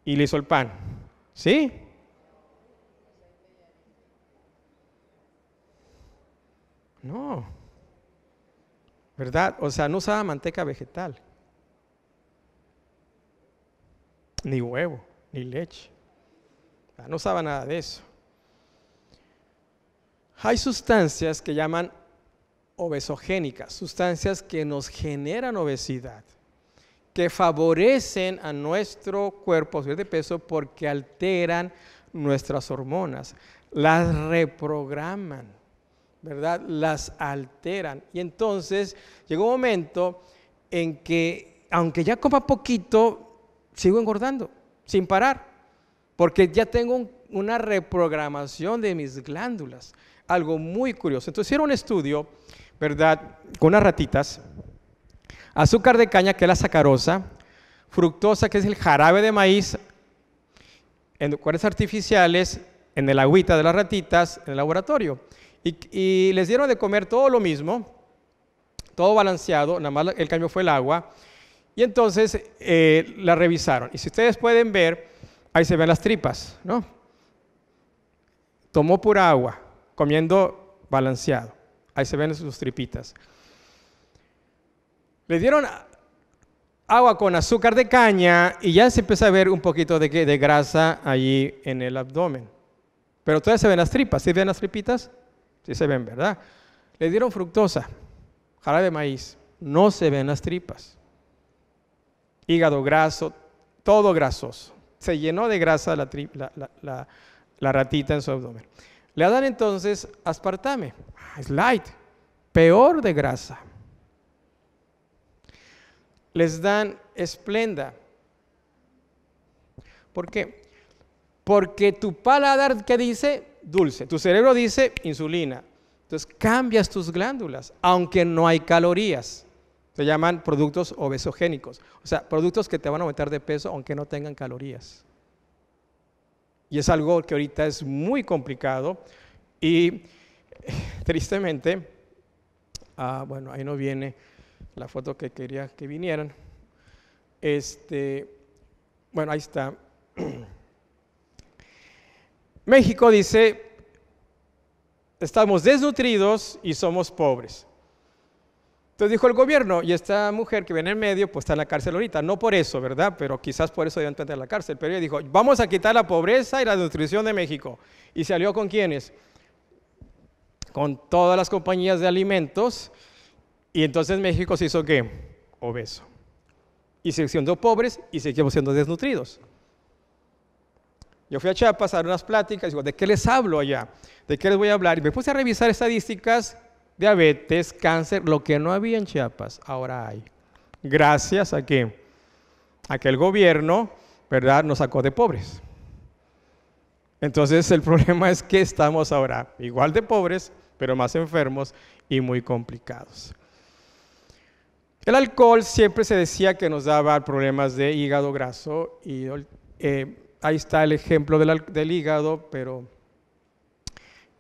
y le hizo el pan. ¿Sí? No. ¿Verdad? O sea, no usaba manteca vegetal, ni huevo, ni leche. No usaba nada de eso. Hay sustancias que llaman obesogénicas, sustancias que nos generan obesidad, que favorecen a nuestro cuerpo a subir de peso porque alteran nuestras hormonas, las reprograman. ¿verdad? Las alteran. Y entonces llegó un momento en que, aunque ya coma poquito, sigo engordando, sin parar, porque ya tengo una reprogramación de mis glándulas. Algo muy curioso. Entonces hicieron un estudio, ¿verdad? Con unas ratitas. Azúcar de caña, que es la sacarosa, fructosa, que es el jarabe de maíz, en cuales artificiales, en el agüita de las ratitas, en el laboratorio. Y, les dieron de comer todo lo mismo, todo balanceado, nada más el cambio fue el agua. Y entonces eh, la revisaron. Y si ustedes pueden ver, ahí se ven las tripas, ¿no? Tomó pura agua, comiendo balanceado. Ahí se ven sus tripitas. Le dieron agua con azúcar de caña y ya se empieza a ver un poquito de, de grasa allí en el abdomen. Pero todavía se ven las tripas, ¿sí ven las tripitas? si se ven, ¿verdad? Le dieron fructosa, jarabe de maíz. No se ven las tripas. Hígado graso, todo grasoso. Se llenó de grasa la, la ratita en su abdomen. Le dan entonces aspartame. Ah, es light, peor de grasa. Les dan esplenda. ¿Por qué? Porque tu paladar, que dice? dulce. Tu cerebro dice insulina. Entonces cambias tus glándulas, aunque no hay calorías. Se llaman productos obesogénicos. O sea, productos que te van a aumentar de peso aunque no tengan calorías. Y es algo que ahorita es muy complicado. Y tristemente, ah, bueno, ahí no viene la foto que quería que vinieran. Este, bueno, ahí está. México dice, estamos desnutridos y somos pobres. Entonces dijo el gobierno, y esta mujer que viene en medio, pues está en la cárcel ahorita, no por eso, ¿verdad? Pero quizás por eso deben entrar en la cárcel. Pero ella dijo, vamos a quitar la pobreza y la nutrición de México. ¿Y se alió con quiénes? Con todas las compañías de alimentos. Y entonces México se hizo qué? Obeso. Y sigue siendo pobres y seguimos siendo desnutridos. Yo fui a Chiapas a dar unas pláticas, digo, ¿de qué les hablo allá? ¿De qué les voy a hablar? Y me puse a revisar estadísticas, diabetes, cáncer, lo que no había en Chiapas, ahora hay. Gracias a que, a que el gobierno, ¿verdad?, nos sacó de pobres. Entonces el problema es que estamos ahora igual de pobres, pero más enfermos y muy complicados. El alcohol siempre se decía que nos daba problemas de hígado graso y eh, ahí está el ejemplo del, hígado, pero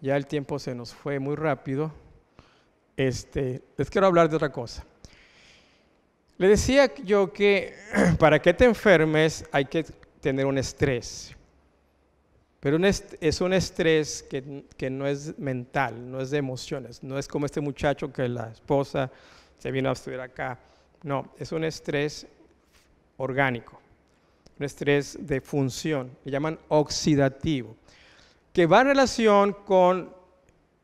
ya el tiempo se nos fue muy rápido. Este, les quiero hablar de otra cosa. Le decía yo que para que te enfermes hay que tener un estrés. Pero es un estrés que, que, no es mental, no es de emociones, no es como este muchacho que la esposa se vino a estudiar acá. No, es un estrés orgánico un estrés de función, que llaman oxidativo, que va en relación con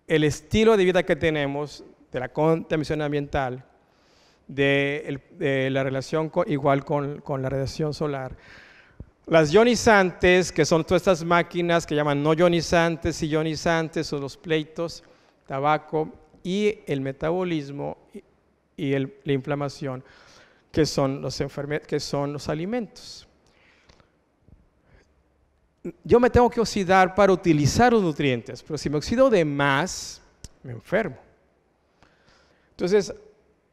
el estilo de vida que tenemos, de la contaminación ambiental, de, la relación igual con, la radiación solar. Las ionizantes, que son todas estas máquinas que llaman no ionizantes y ionizantes, son los pleitos, tabaco y el metabolismo y la inflamación, que son, los que son los alimentos yo me tengo que oxidar para utilizar los nutrientes, pero si me oxido de más, me enfermo. Entonces,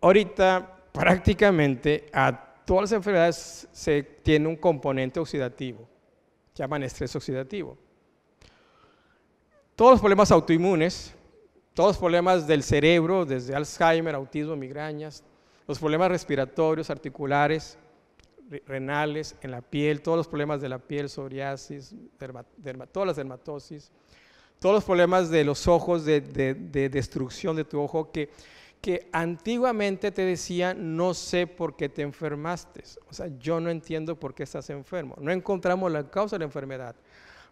ahorita prácticamente a todas las enfermedades se tiene un componente oxidativo, llaman estrés oxidativo. Todos los problemas autoinmunes, todos los problemas del cerebro, desde Alzheimer, autismo, migrañas, los problemas respiratorios, articulares, renales, en la piel, todos los problemas de la piel, psoriasis, derma, todas las dermatosis, todos los problemas de los ojos, de, destrucción de tu ojo, que, que antiguamente te decían, no sé por qué te enfermaste. O sea, yo no entiendo por qué estás enfermo. No encontramos la causa de la enfermedad.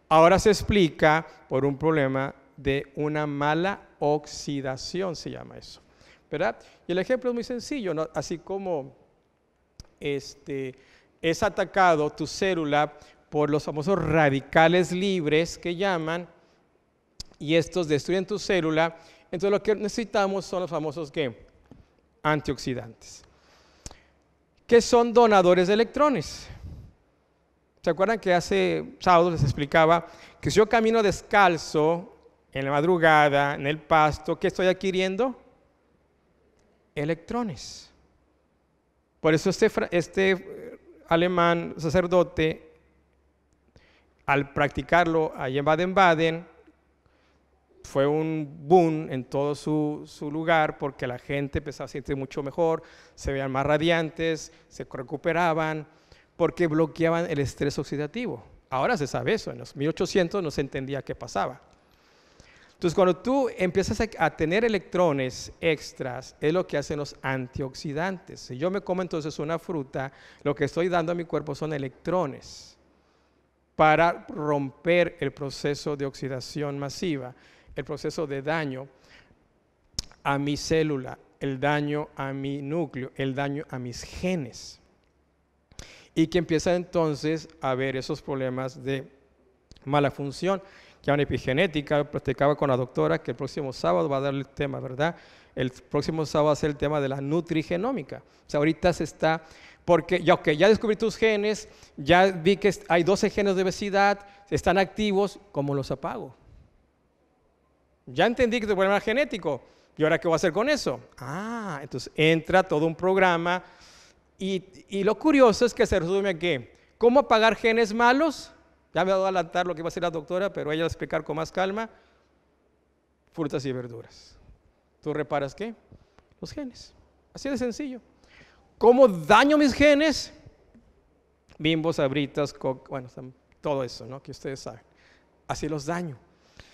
Ahora se explica por un problema de una mala oxidación, se llama eso. ¿Verdad? Y el ejemplo es muy sencillo, así como este, es atacado tu célula por los famosos radicales libres que llaman, y estos destruyen tu célula. Entonces lo que necesitamos son los famosos ¿qué? antioxidantes, que son donadores de electrones. ¿Se acuerdan que hace sábado les explicaba que si yo camino descalzo en la madrugada, en el pasto, ¿qué estoy adquiriendo? Electrones. Por eso este, este eh, alemán sacerdote, al practicarlo ahí en Baden-Baden, fue un boom en todo su, lugar porque la gente empezó a sentirse mucho mejor, se veían más radiantes, se recuperaban, porque bloqueaban el estrés oxidativo. Ahora se sabe eso, en los 1800 no se entendía qué pasaba. Entonces, cuando tú empiezas a, tener electrones extras, es lo que hacen los antioxidantes. Si yo me como entonces una fruta, lo que estoy dando a mi cuerpo son electrones para romper el proceso de oxidación masiva, el proceso de daño a mi célula, el daño a mi núcleo, el daño a mis genes. Y que empieza entonces a haber esos problemas de mala función, que una epigenética, platicaba con la doctora que el próximo sábado va a dar el tema, ¿verdad? El próximo sábado va a ser el tema de la nutrigenómica. O sea, ahorita se está, porque ya, okay, ya descubrí tus genes, ya vi que hay 12 genes de obesidad, están activos, ¿cómo los apago? Ya entendí que tu problema es genético, ¿y ahora qué voy a hacer con eso? Ah, entonces entra todo un programa y, lo curioso es que se resume que ¿cómo apagar genes malos? Ya me voy a adelantar lo que va a decir la doctora, pero ella va a explicar con más calma. Frutas y verduras. ¿Tú reparas qué? Los genes. Así de sencillo. ¿Cómo daño mis genes? Bimbos, abritas, coca, bueno, todo eso, ¿no? Que ustedes saben. Así los daño.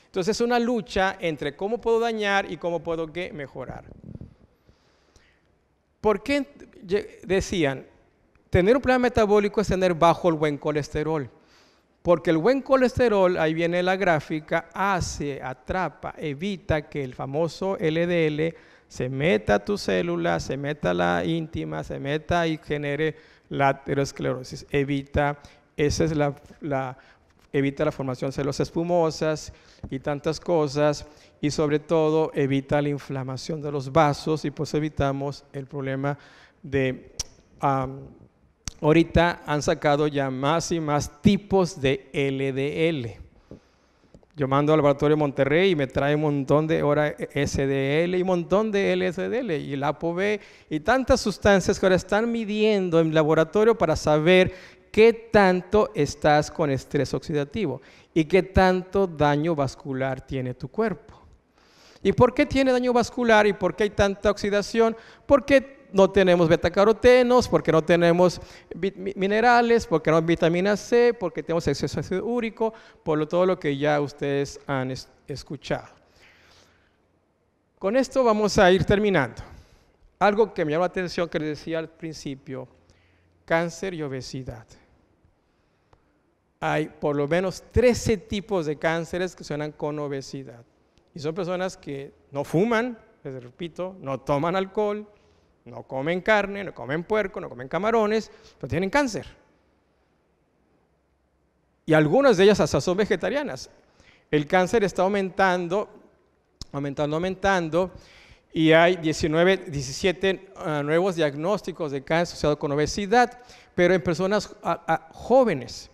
Entonces es una lucha entre cómo puedo dañar y cómo puedo ¿qué? mejorar. ¿Por qué decían, tener un problema metabólico es tener bajo el buen colesterol? Porque el buen colesterol, ahí viene la gráfica, hace, atrapa, evita que el famoso LDL se meta a tus células, se meta a la íntima, se meta y genere la aterosclerosis. Evita, esa es la, evita la formación de células espumosas y tantas cosas, y sobre todo evita la inflamación de los vasos y pues evitamos el problema de ahorita han sacado ya más y más tipos de LDL. Yo mando al laboratorio Monterrey y me trae un montón de SDL y un montón de LSDL y el ApoB y tantas sustancias que ahora están midiendo en laboratorio para saber qué tanto estás con estrés oxidativo y qué tanto daño vascular tiene tu cuerpo. ¿Y por qué tiene daño vascular y por qué hay tanta oxidación? Porque no tenemos betacarotenos, porque no tenemos minerales, porque no tenemos vitamina C, porque tenemos exceso de ácido úrico, por lo, todo lo que ya ustedes han escuchado. Con esto vamos a ir terminando. Algo que me llamó la atención que les decía al principio, cáncer y obesidad. Hay por lo menos 13 tipos de cánceres que suenan con obesidad. Y son personas que no fuman, les repito, no toman alcohol, no comen carne, no comen puerco, no comen camarones, pero tienen cáncer. Y algunas de ellas hasta son vegetarianas. El cáncer está aumentando, aumentando, aumentando, y hay 19, 17 ah, nuevos diagnósticos de cáncer asociado con obesidad, pero en personas jóvenes.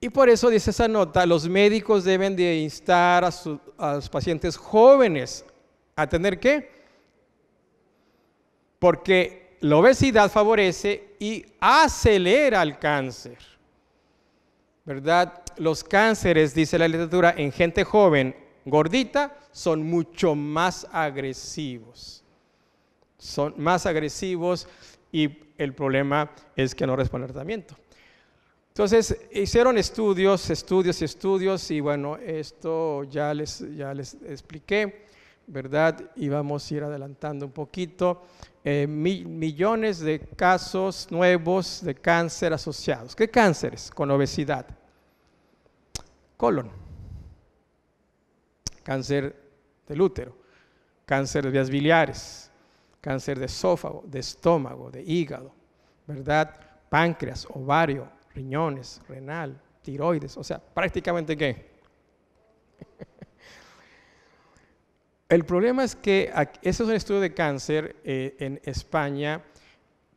Y por eso dice esa nota, los médicos deben de instar a, a los pacientes jóvenes a tener qué? porque la obesidad favorece y acelera el cáncer. ¿Verdad? Los cánceres, dice la literatura, en gente joven, gordita, son mucho más agresivos. Son más agresivos y el problema es que no responde al tratamiento. Entonces, hicieron estudios, estudios estudios, y bueno, esto ya ya les expliqué. ¿verdad? Y vamos a ir adelantando un poquito. Eh, millones de casos nuevos de cáncer asociados. ¿Qué cánceres con obesidad? Colon, cáncer del útero, cáncer de vías biliares, cáncer de esófago, de estómago, de hígado, ¿verdad? Páncreas, ovario, riñones, renal, tiroides, o sea, prácticamente qué? El problema es que ese es un estudio de cáncer eh, en España,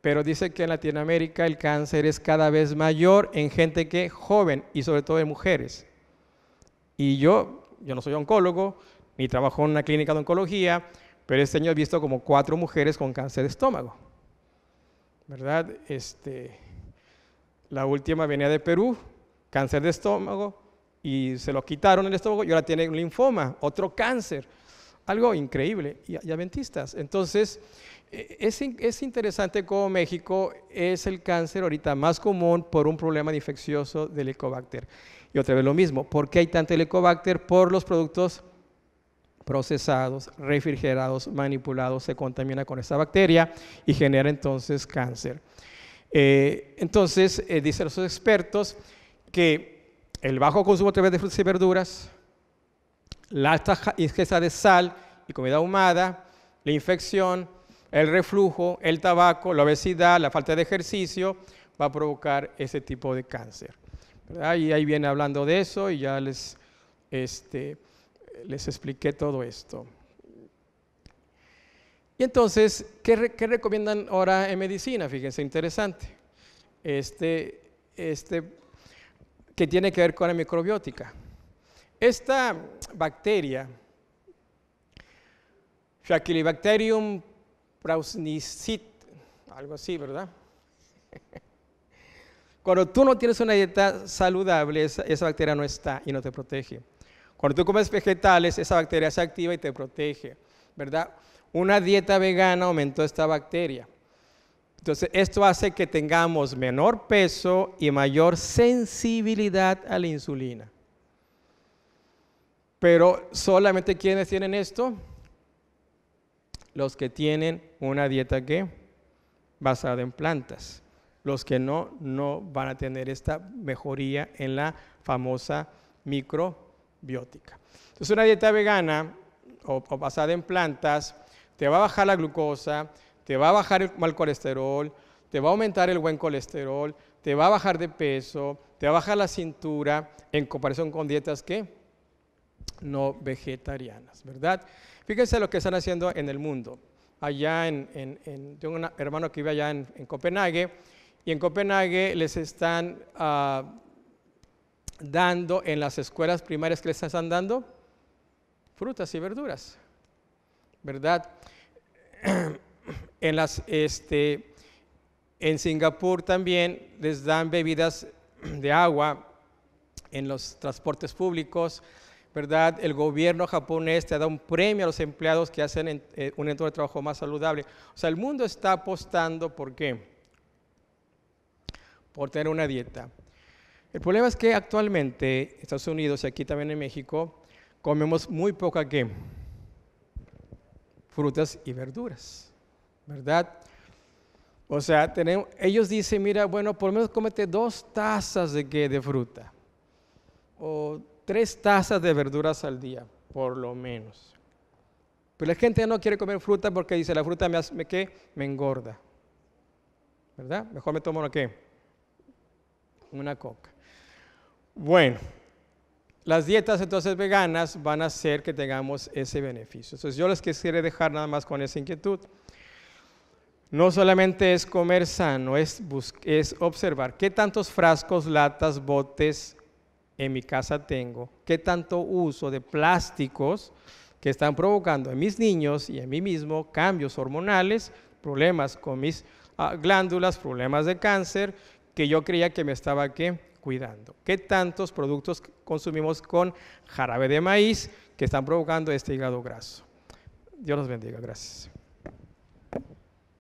pero dice que en Latinoamérica el cáncer es cada vez mayor en gente que joven y sobre todo en mujeres. Y yo, yo no soy oncólogo, ni trabajo en una clínica de oncología, pero este año he visto como cuatro mujeres con cáncer de estómago. ¿Verdad? Este, la última venía de Perú, cáncer de estómago, y se lo quitaron el estómago y ahora tiene un linfoma, otro cáncer algo increíble, y, y adventistas. Entonces, e, es, interesante cómo México es el cáncer ahorita más común por un problema infeccioso del Ecobacter. Y otra vez lo mismo, ¿por qué hay tanto Helicobacter? Por los productos procesados, refrigerados, manipulados, se contamina con esta bacteria y genera entonces cáncer. Eh, entonces, eh, dicen los expertos que el bajo consumo a través de frutas y verduras, la alta ingesta de sal y comida ahumada, la infección, el reflujo, el tabaco, la obesidad, la falta de ejercicio, va a provocar ese tipo de cáncer. Y ahí viene hablando de eso y ya les, este, les expliqué todo esto. Y entonces, ¿qué, recomiendan ahora en medicina? Fíjense, interesante. Este, este, que tiene que ver con la microbiótica. Esta bacteria, Shaquilibacterium prausnicit, algo así, ¿verdad? Cuando tú no tienes una dieta saludable, esa, esa, bacteria no está y no te protege. Cuando tú comes vegetales, esa bacteria se activa y te protege, ¿verdad? Una dieta vegana aumentó esta bacteria. Entonces, esto hace que tengamos menor peso y mayor sensibilidad a la insulina. Pero solamente quienes tienen esto, los que tienen una dieta que basada en plantas. Los que no, no van a tener esta mejoría en la famosa microbiótica. Entonces una dieta vegana o, o basada en plantas te va a bajar la glucosa, te va a bajar el mal colesterol, te va a aumentar el buen colesterol, te va a bajar de peso, te va a bajar la cintura en comparación con dietas que no vegetarianas, ¿verdad? Fíjense lo que están haciendo en el mundo. Allá en, en, tengo un hermano que vive allá en, Copenhague y en Copenhague les están ah, dando en las escuelas primarias que les están dando frutas y verduras, ¿verdad? En las, este, en Singapur también les dan bebidas de agua en los transportes públicos, ¿verdad? El gobierno japonés te da un premio a los empleados que hacen eh, un entorno de trabajo más saludable. O sea, el mundo está apostando, ¿por qué? Por tener una dieta. El problema es que actualmente Estados Unidos y aquí también en México comemos muy poca ¿qué? frutas y verduras, ¿verdad? O sea, tenemos, ellos dicen, mira, bueno, por lo menos cómete dos tazas de, ¿qué? de fruta o tres tazas de verduras al día, por lo menos. Pero la gente no quiere comer fruta porque dice, la fruta me, hace, me, ¿qué? me engorda. ¿Verdad? Mejor me tomo una qué? Una coca. Bueno, las dietas entonces veganas van a hacer que tengamos ese beneficio. Entonces yo les quisiera dejar nada más con esa inquietud. No solamente es comer sano, es, es observar qué tantos frascos, latas, botes, en mi casa tengo, qué tanto uso de plásticos que están provocando en mis niños y en mí mismo cambios hormonales, problemas con mis ah, glándulas, problemas de cáncer, que yo creía que me estaba cuidando. ¿Qué tantos productos consumimos con jarabe de maíz que están provocando este hígado graso? Dios los bendiga, gracias.